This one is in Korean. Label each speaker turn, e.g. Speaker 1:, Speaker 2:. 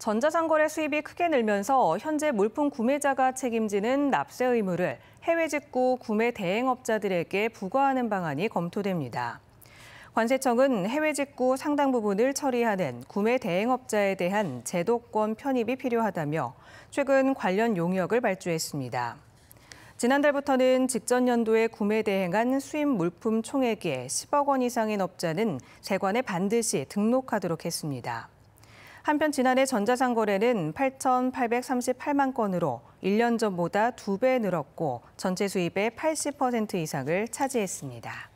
Speaker 1: 전자상거래 수입이 크게 늘면서 현재 물품 구매자가 책임지는 납세 의무를 해외 직구 구매 대행업자들에게 부과하는 방안이 검토됩니다. 관세청은 해외 직구 상당 부분을 처리하는 구매 대행업자에 대한 제도권 편입이 필요하다며 최근 관련 용역을 발주했습니다. 지난달부터는 직전 연도에 구매 대행한 수입 물품 총액의 10억 원 이상인 업자는 세관에 반드시 등록하도록 했습니다. 한편 지난해 전자상 거래는 8,838만 건으로 1년 전보다 2배 늘었고 전체 수입의 80% 이상을 차지했습니다.